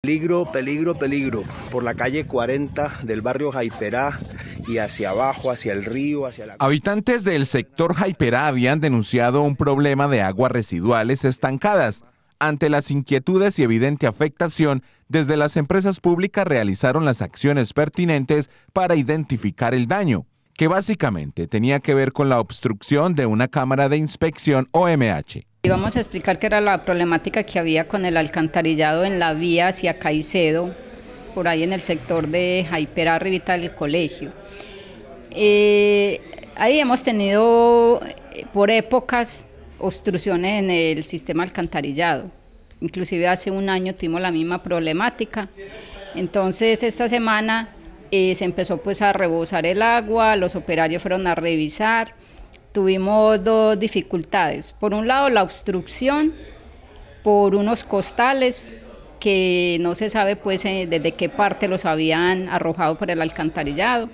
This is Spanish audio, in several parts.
Peligro, peligro, peligro. Por la calle 40 del barrio Jaiperá y hacia abajo, hacia el río, hacia la... Habitantes del sector Jaiperá habían denunciado un problema de aguas residuales estancadas. Ante las inquietudes y evidente afectación, desde las empresas públicas realizaron las acciones pertinentes para identificar el daño, que básicamente tenía que ver con la obstrucción de una cámara de inspección OMH. Íbamos a explicar qué era la problemática que había con el alcantarillado en la vía hacia Caicedo, por ahí en el sector de Jaipera, arribita del colegio. Eh, ahí hemos tenido eh, por épocas obstrucciones en el sistema alcantarillado. Inclusive hace un año tuvimos la misma problemática. Entonces esta semana eh, se empezó pues a rebosar el agua, los operarios fueron a revisar tuvimos dos dificultades. Por un lado, la obstrucción por unos costales que no se sabe pues eh, desde qué parte los habían arrojado por el alcantarillado.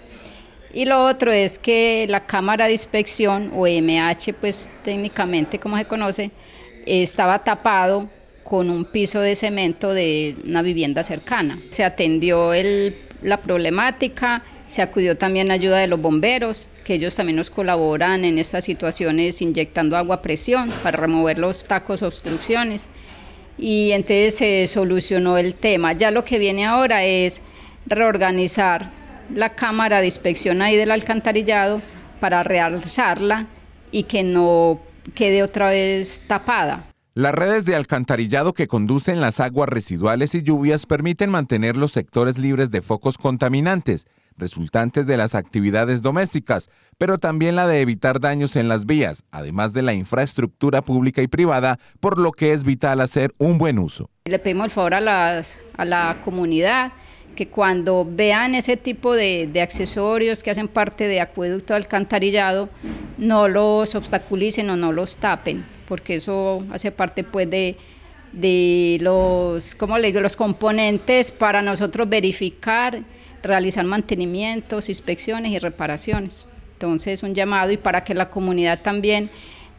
Y lo otro es que la cámara de inspección o MH pues técnicamente como se conoce, estaba tapado con un piso de cemento de una vivienda cercana. Se atendió la problemática se acudió también a ayuda de los bomberos, que ellos también nos colaboran en estas situaciones inyectando agua a presión para remover los tacos obstrucciones. Y entonces se solucionó el tema. Ya lo que viene ahora es reorganizar la cámara de inspección ahí del alcantarillado para realzarla y que no quede otra vez tapada. Las redes de alcantarillado que conducen las aguas residuales y lluvias permiten mantener los sectores libres de focos contaminantes resultantes de las actividades domésticas, pero también la de evitar daños en las vías, además de la infraestructura pública y privada, por lo que es vital hacer un buen uso. Le pedimos el favor a, las, a la comunidad que cuando vean ese tipo de, accesorios que hacen parte de acueducto alcantarillado, no los obstaculicen o no los tapen, porque eso hace parte pues de, los, ¿cómo los componentes para nosotros verificar realizar mantenimientos, inspecciones y reparaciones. Entonces, un llamado y para que la comunidad también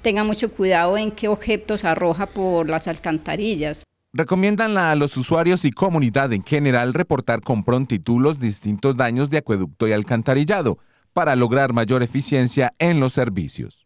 tenga mucho cuidado en qué objetos arroja por las alcantarillas. Recomiendan a los usuarios y comunidad en general reportar con prontitud los distintos daños de acueducto y alcantarillado para lograr mayor eficiencia en los servicios.